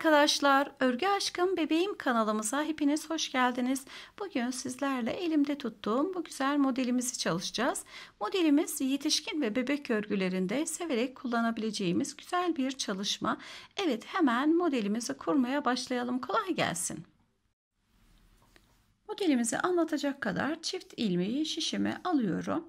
arkadaşlar, Örgü Aşkım Bebeğim kanalımıza hepiniz hoş geldiniz. Bugün sizlerle elimde tuttuğum bu güzel modelimizi çalışacağız. Modelimiz yetişkin ve bebek örgülerinde severek kullanabileceğimiz güzel bir çalışma. Evet hemen modelimizi kurmaya başlayalım. Kolay gelsin. Modelimizi anlatacak kadar çift ilmeği şişime alıyorum.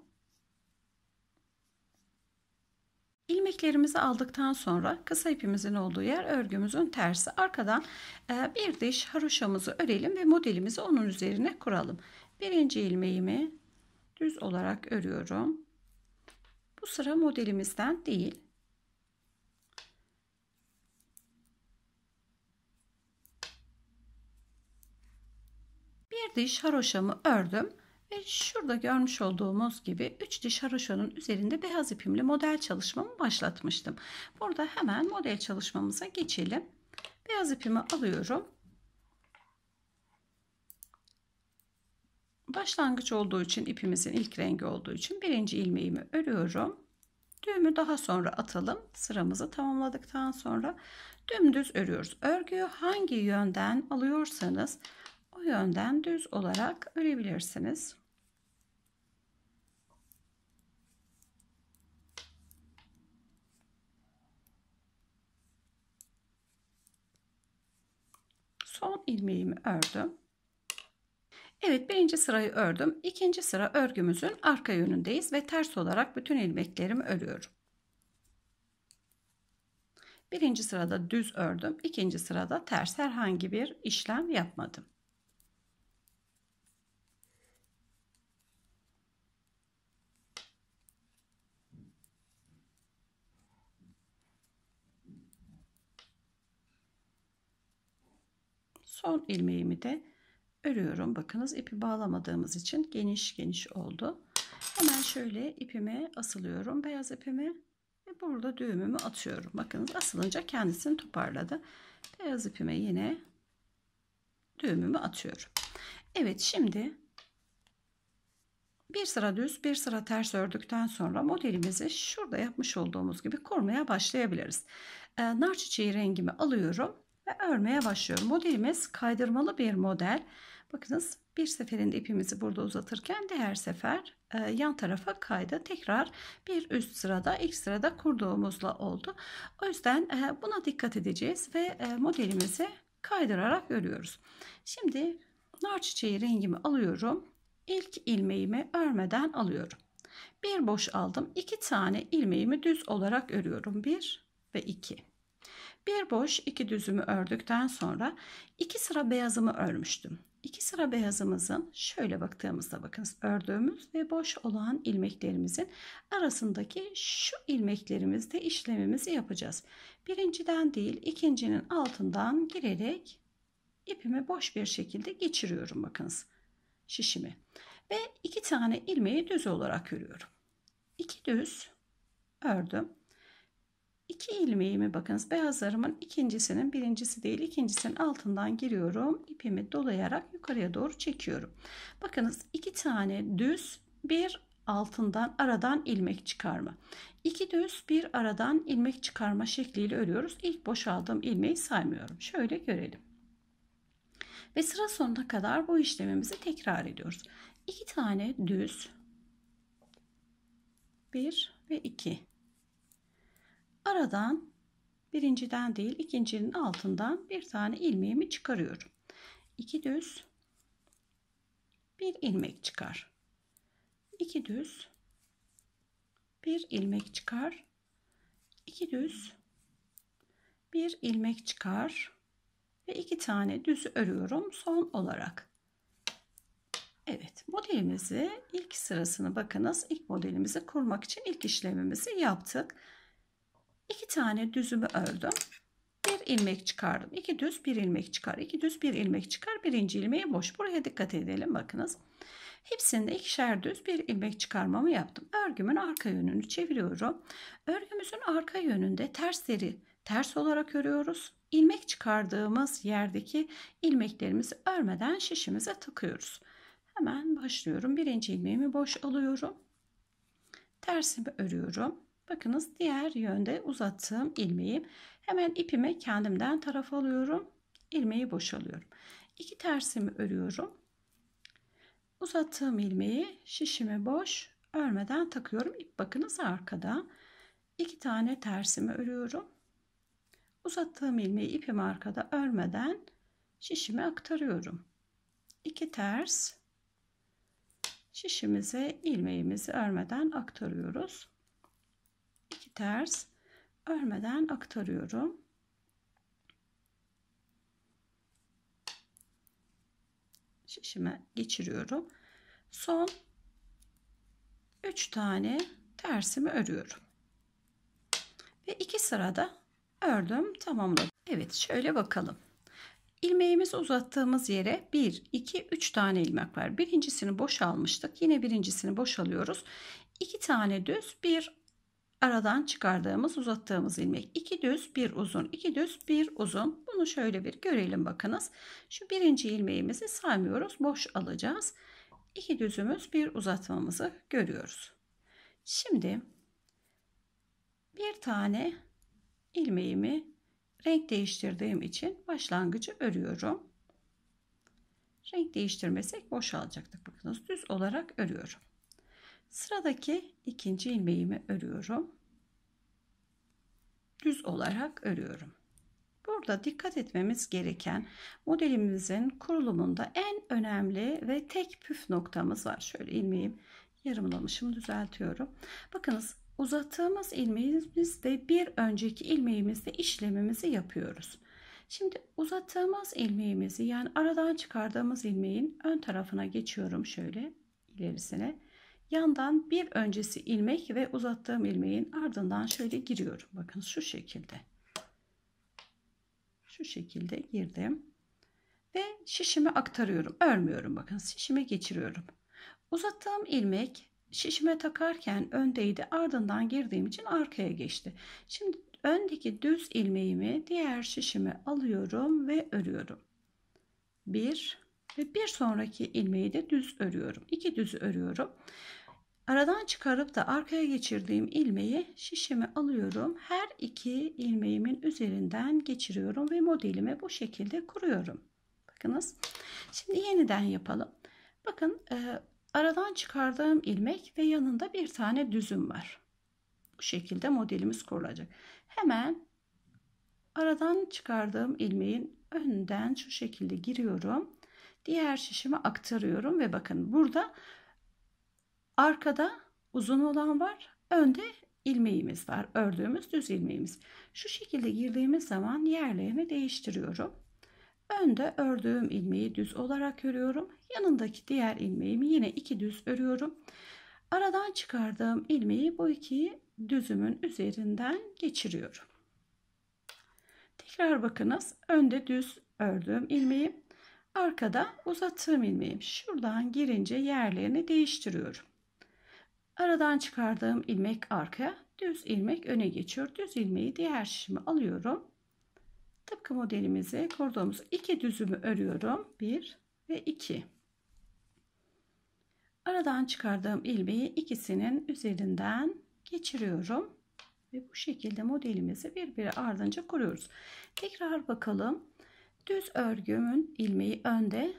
İlmeklerimizi aldıktan sonra kısa ipimizin olduğu yer örgümüzün tersi. Arkadan e, bir diş haroşamızı örelim ve modelimizi onun üzerine kuralım. Birinci ilmeğimi düz olarak örüyorum. Bu sıra modelimizden değil. Bir diş haroşamı ördüm. Ve şurada görmüş olduğumuz gibi 3 diş haroşanın üzerinde beyaz ipimle model çalışmamı başlatmıştım. Burada hemen model çalışmamıza geçelim. Beyaz ipimi alıyorum. Başlangıç olduğu için ipimizin ilk rengi olduğu için birinci ilmeğimi örüyorum. Düğümü daha sonra atalım. Sıramızı tamamladıktan sonra dümdüz örüyoruz. Örgüyü hangi yönden alıyorsanız o yönden düz olarak örebilirsiniz. ilmeğimi ördüm. Evet birinci sırayı ördüm. İkinci sıra örgümüzün arka yönündeyiz ve ters olarak bütün ilmeklerimi örüyorum. Birinci sırada düz ördüm. ikinci sırada ters herhangi bir işlem yapmadım. Son ilmeğimi de örüyorum. Bakınız ipi bağlamadığımız için geniş geniş oldu. Hemen şöyle ipime asılıyorum. Beyaz ipimi ve burada düğümümü atıyorum. Bakınız asılınca kendisini toparladı. Beyaz ipime yine düğümümü atıyorum. Evet şimdi bir sıra düz bir sıra ters ördükten sonra modelimizi şurada yapmış olduğumuz gibi kurmaya başlayabiliriz. Ee, nar çiçeği rengimi alıyorum ve örmeye başlıyorum. Modelimiz kaydırmalı bir model. Bakınız bir seferinde ipimizi burada uzatırken diğer sefer e, yan tarafa kaydı. Tekrar bir üst sırada ilk sırada kurduğumuzla oldu. O yüzden e, buna dikkat edeceğiz ve e, modelimizi kaydırarak örüyoruz. Şimdi nar çiçeği rengimi alıyorum. İlk ilmeğimi örmeden alıyorum. Bir boş aldım. iki tane ilmeğimi düz olarak örüyorum. Bir ve iki. Bir boş iki düzümü ördükten sonra iki sıra beyazımı örmüştüm. İki sıra beyazımızın şöyle baktığımızda bakınız ördüğümüz ve boş olan ilmeklerimizin arasındaki şu ilmeklerimizde işlemimizi yapacağız. Birinciden değil ikincinin altından girerek ipimi boş bir şekilde geçiriyorum bakınız şişimi. Ve iki tane ilmeği düz olarak örüyorum. İki düz ördüm. 2 ilmeğimi bakınız beyaz ikincisinin birincisi değil ikincisinin altından giriyorum. ipimi dolayarak yukarıya doğru çekiyorum. Bakınız 2 tane düz bir altından aradan ilmek çıkarma. 2 düz bir aradan ilmek çıkarma şekliyle örüyoruz. İlk boşaldığım ilmeği saymıyorum. Şöyle görelim. Ve sıra sonuna kadar bu işlemimizi tekrar ediyoruz. 2 tane düz 1 ve 2 aradan birinciden değil ikincinin altından bir tane ilmeğimi çıkarıyorum. 2 düz bir ilmek çıkar. 2 düz bir ilmek çıkar. 2 düz bir ilmek çıkar ve iki tane düz örüyorum son olarak. Evet modelimizi ilk sırasını bakınız ilk modelimizi kurmak için ilk işlemimizi yaptık iki tane düzümü ördüm. Bir ilmek çıkardım. iki düz bir ilmek çıkar. iki düz bir ilmek çıkar. Birinci ilmeği boş. Buraya dikkat edelim bakınız. Hepsinde ikişer düz bir ilmek çıkarmamı yaptım. Örgümün arka yönünü çeviriyorum. Örgümüzün arka yönünde tersleri ters olarak örüyoruz. İlmek çıkardığımız yerdeki ilmeklerimizi örmeden şişimize takıyoruz. Hemen başlıyorum. Birinci ilmeğimi boş alıyorum. Tersimi örüyorum. Bakınız diğer yönde uzattığım ilmeği hemen ipime kendimden taraf alıyorum. ilmeği boşalıyorum. İki tersimi örüyorum. Uzattığım ilmeği şişimi boş örmeden takıyorum. İp bakınız arkada. iki tane tersimi örüyorum. Uzattığım ilmeği ipim arkada örmeden şişime aktarıyorum. İki ters şişimize ilmeğimizi örmeden aktarıyoruz iki ters örmeden aktarıyorum. Şişime geçiriyorum. Son 3 tane tersimi örüyorum. Ve iki sırada ördüm tamamladım. Evet şöyle bakalım. İlmeğimizi uzattığımız yere 1, 2, 3 tane ilmek var. Birincisini boş almıştık, Yine birincisini boşalıyoruz. 2 tane düz, bir aradan çıkardığımız uzattığımız ilmek. 2 düz bir uzun 2 düz bir uzun. Bunu şöyle bir görelim bakınız. Şu birinci ilmeğimizi saymıyoruz. Boş alacağız. 2 düzümüz bir uzatmamızı görüyoruz. Şimdi bir tane ilmeğimi renk değiştirdiğim için başlangıcı örüyorum. Renk değiştirmesek boşalacaktık. Bakınız düz olarak örüyorum. Sıradaki ikinci ilmeğimi örüyorum. Düz olarak örüyorum. Burada dikkat etmemiz gereken modelimizin kurulumunda en önemli ve tek püf noktamız var. Şöyle ilmeğim yarımlamışım düzeltiyorum. Bakınız uzattığımız ilmeğimizde bir önceki ilmeğimizde işlemimizi yapıyoruz. Şimdi uzattığımız ilmeğimizi yani aradan çıkardığımız ilmeğin ön tarafına geçiyorum şöyle ilerisine. Yandan bir öncesi ilmek ve uzattığım ilmeğin ardından şöyle giriyorum. Bakın şu şekilde. Şu şekilde girdim. Ve şişimi aktarıyorum. Örmüyorum bakın. Şişime geçiriyorum. Uzattığım ilmek şişime takarken öndeydi. Ardından girdiğim için arkaya geçti. Şimdi öndeki düz ilmeğimi diğer şişime alıyorum ve örüyorum. 1 ve bir sonraki ilmeği de düz örüyorum. İki düz örüyorum. Aradan çıkarıp da arkaya geçirdiğim ilmeği şişeme alıyorum. Her iki ilmeğimin üzerinden geçiriyorum ve modelimi bu şekilde kuruyorum. Bakınız. Şimdi yeniden yapalım. Bakın e, aradan çıkardığım ilmek ve yanında bir tane düzüm var. Bu şekilde modelimiz kurulacak. Hemen aradan çıkardığım ilmeğin önden şu şekilde giriyorum Diğer şişime aktarıyorum ve bakın burada arkada uzun olan var. Önde ilmeğimiz var. Ördüğümüz düz ilmeğimiz. Şu şekilde girdiğimiz zaman yerlerini değiştiriyorum. Önde ördüğüm ilmeği düz olarak örüyorum. Yanındaki diğer ilmeğimi yine iki düz örüyorum. Aradan çıkardığım ilmeği bu iki düzümün üzerinden geçiriyorum. Tekrar bakınız. Önde düz ördüğüm ilmeğim. Arkada uzattığım ilmeğim. Şuradan girince yerlerini değiştiriyorum. Aradan çıkardığım ilmek arkaya, düz ilmek öne geçiyor. Düz ilmeği diğer şişime alıyorum. Tıpkı modelimizi kurduğumuz iki düzümü örüyorum. Bir ve iki. Aradan çıkardığım ilmeği ikisinin üzerinden geçiriyorum. Ve bu şekilde modelimizi birbiri ardınca kuruyoruz. Tekrar bakalım. Düz örgümün ilmeği önde,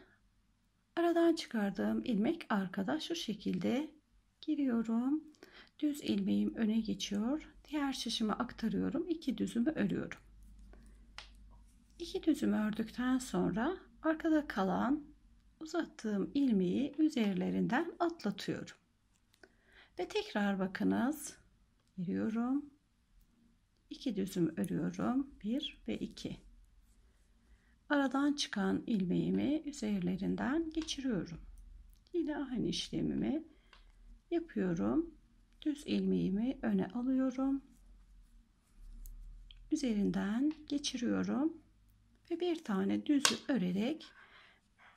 aradan çıkardığım ilmek arkada şu şekilde giriyorum. Düz ilmeğim öne geçiyor. Diğer şişime aktarıyorum. İki düzümü örüyorum. İki düzümü ördükten sonra arkada kalan uzattığım ilmeği üzerlerinden atlatıyorum. Ve tekrar bakınız. Giriyorum. İki düzümü örüyorum. Bir ve iki aradan çıkan ilmeğimi üzerlerinden geçiriyorum. Yine aynı işlemimi yapıyorum. Düz ilmeğimi öne alıyorum. Üzerinden geçiriyorum ve bir tane düzü örerek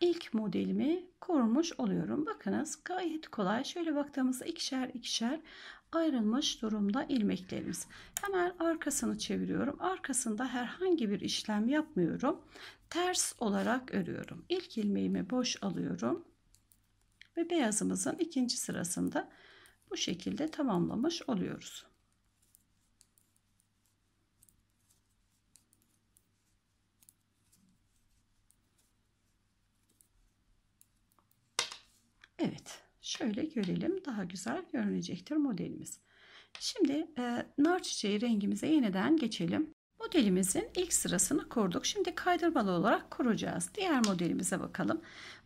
ilk modelimi korumuş oluyorum. Bakınız gayet kolay. Şöyle baktığımızda ikişer ikişer ayrılmış durumda ilmeklerimiz. Hemen arkasını çeviriyorum. Arkasında herhangi bir işlem yapmıyorum ters olarak örüyorum. İlk ilmeğimi boş alıyorum ve beyazımızın ikinci sırasında bu şekilde tamamlamış oluyoruz. Evet şöyle görelim daha güzel görünecektir modelimiz. Şimdi e, nar çiçeği rengimize yeniden geçelim. Modelimizin ilk sırasını kurduk. Şimdi kaydırmalı olarak kuracağız. Diğer modelimize bakalım.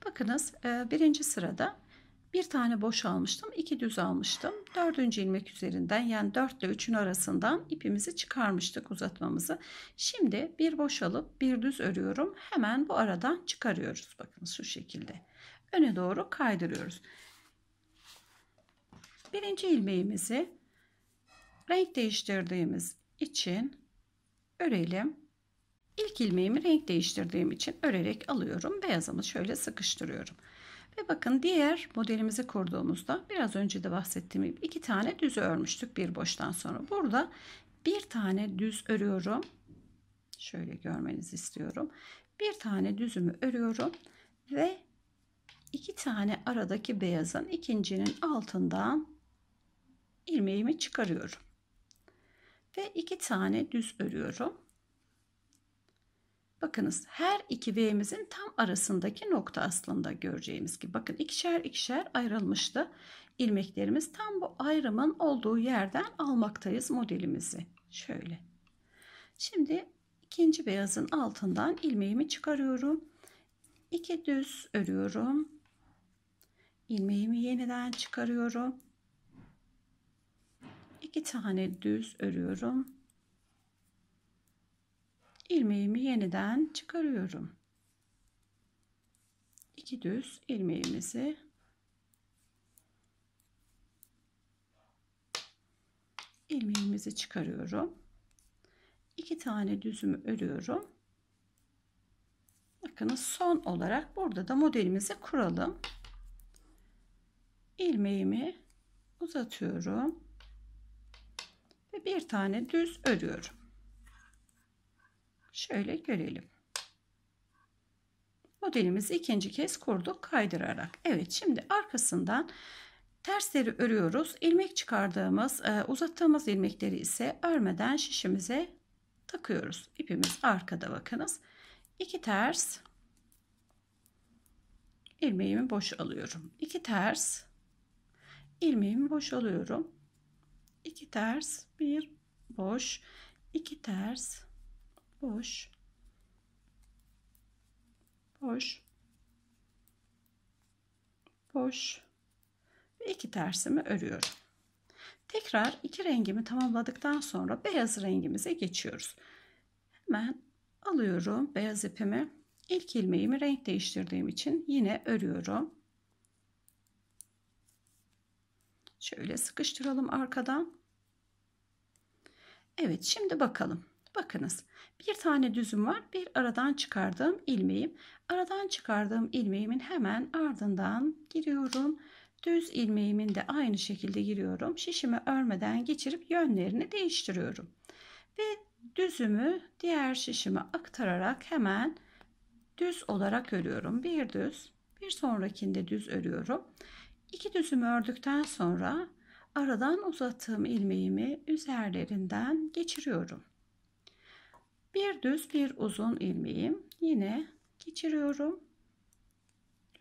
Bakınız e, birinci sırada bir tane boş almıştım. iki düz almıştım. Dördüncü ilmek üzerinden yani 4 ile 3'ün arasından ipimizi çıkarmıştık uzatmamızı. Şimdi bir boş alıp bir düz örüyorum. Hemen bu aradan çıkarıyoruz. Bakınız, şu şekilde. Öne doğru kaydırıyoruz. Birinci ilmeğimizi renk değiştirdiğimiz için örelim. İlk ilmeğimi renk değiştirdiğim için örerek alıyorum. Beyazımı şöyle sıkıştırıyorum. Ve bakın diğer modelimizi kurduğumuzda biraz önce de bahsettiğim gibi iki tane düz örmüştük bir boştan sonra. Burada bir tane düz örüyorum. Şöyle görmenizi istiyorum. Bir tane düzümü örüyorum ve iki tane aradaki beyazın ikincinin altından ilmeğimi çıkarıyorum ve iki tane düz örüyorum. Bakınız her iki V'mizin tam arasındaki nokta aslında göreceğimiz gibi. Bakın ikişer ikişer ayrılmıştı. İlmeklerimiz tam bu ayrımın olduğu yerden almaktayız modelimizi. Şöyle. Şimdi ikinci beyazın altından ilmeğimi çıkarıyorum. İki düz örüyorum. İlmeğimi yeniden çıkarıyorum iki tane düz örüyorum. Ilmeğimi yeniden çıkarıyorum. İki düz ilmeğimizi ilmeğimizi çıkarıyorum. İki tane düzümü örüyorum. Bakınız son olarak burada da modelimizi kuralım. Ilmeğimi uzatıyorum bir tane düz örüyorum. Şöyle görelim. Modelimizi ikinci kez kurduk kaydırarak. Evet şimdi arkasından tersleri örüyoruz. İlmek çıkardığımız e, uzattığımız ilmekleri ise örmeden şişimize takıyoruz. İpimiz arkada bakınız. İki ters ilmeğimi boş alıyorum. İki ters ilmeğimi boş alıyorum. 2 ters, bir boş, 2 ters, boş, boş, boş ve 2 tersimi örüyorum. Tekrar iki rengimi tamamladıktan sonra beyaz rengimize geçiyoruz. Hemen alıyorum beyaz ipimi. İlk ilmeğimi renk değiştirdiğim için yine örüyorum. Şöyle sıkıştıralım arkadan. Evet şimdi bakalım. Bakınız bir tane düzüm var. Bir aradan çıkardığım ilmeğim. Aradan çıkardığım ilmeğimin hemen ardından giriyorum. Düz ilmeğimin de aynı şekilde giriyorum. Şişimi örmeden geçirip yönlerini değiştiriyorum. Ve düzümü diğer şişime aktararak hemen düz olarak örüyorum. Bir düz, bir sonrakinde düz örüyorum. İki düzüm ördükten sonra aradan uzattığım ilmeğimi üzerlerinden geçiriyorum. Bir düz bir uzun ilmeğim yine geçiriyorum.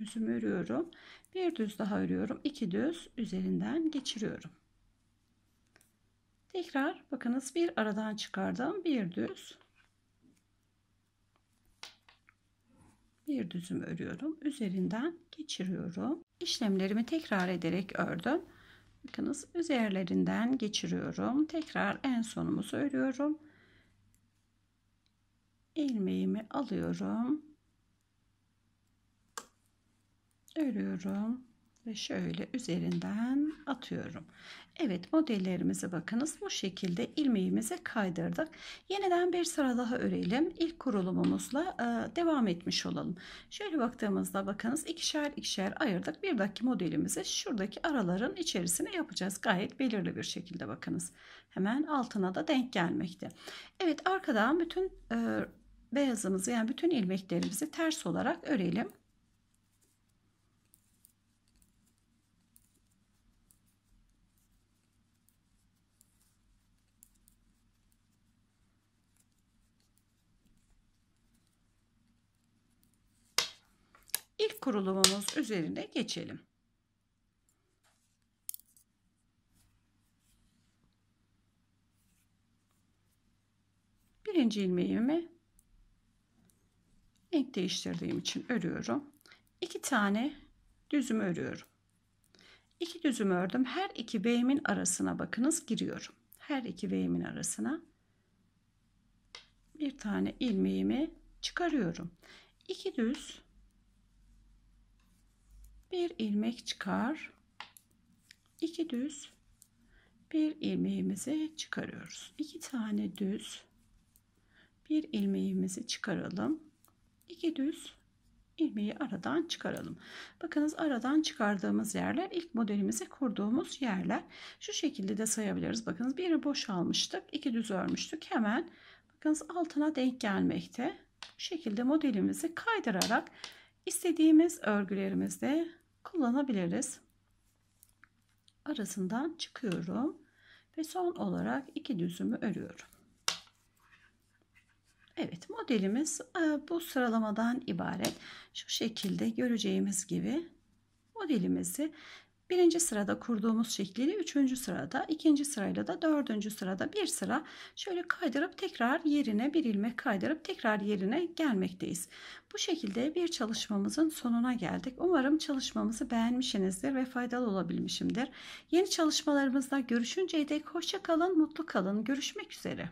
Düzümü örüyorum. Bir düz daha örüyorum. İki düz üzerinden geçiriyorum. Tekrar bakınız bir aradan çıkardım. Bir düz bir düzüm örüyorum. Üzerinden geçiriyorum. İşlemlerimi tekrar ederek ördüm. Bakınız üzerlerinden geçiriyorum. Tekrar en sonumuzu örüyorum. Ilmeğimi alıyorum. Örüyorum ve şöyle üzerinden atıyorum. Evet modellerimizi bakınız bu şekilde ilmeğimizi kaydırdık. Yeniden bir sıra daha örelim. İlk kurulumumuzla e, devam etmiş olalım. Şöyle baktığımızda bakınız ikişer ikişer ayırdık. Bir dakika modelimizi şuradaki araların içerisine yapacağız. Gayet belirli bir şekilde bakınız. Hemen altına da denk gelmekte. Evet arkadan bütün e, beyazımızı yani bütün ilmeklerimizi ters olarak örelim. ilk kurulumumuz üzerine geçelim. Birinci ilmeğimi renk değiştirdiğim için örüyorum. İki tane düzüm örüyorum. İki düzüm ördüm. Her iki beyimin arasına bakınız giriyorum. Her iki beyimin arasına bir tane ilmeğimi çıkarıyorum. İki düz bir ilmek çıkar iki düz bir ilmeğimizi çıkarıyoruz iki tane düz bir ilmeğimizi çıkaralım iki düz ilmeği aradan çıkaralım bakınız aradan çıkardığımız yerler ilk modelimizi kurduğumuz yerler şu şekilde de sayabiliriz bakınız biri boşalmıştık iki düz örmüştük hemen bakınız altına denk gelmekte bu şekilde modelimizi kaydırarak istediğimiz örgülerimizde kullanabiliriz. Arasından çıkıyorum ve son olarak iki düzümü örüyorum. Evet modelimiz e, bu sıralamadan ibaret. Şu şekilde göreceğimiz gibi modelimizi birinci sırada kurduğumuz şekli, üçüncü sırada, ikinci sırayla da dördüncü sırada bir sıra şöyle kaydırıp tekrar yerine bir ilmek kaydırıp tekrar yerine gelmekteyiz. Bu şekilde bir çalışmamızın sonuna geldik. Umarım çalışmamızı beğenmişsinizdir ve faydalı olabilmişimdir. Yeni çalışmalarımızda görüşünceye dek hoşça kalın, mutlu kalın. Görüşmek üzere.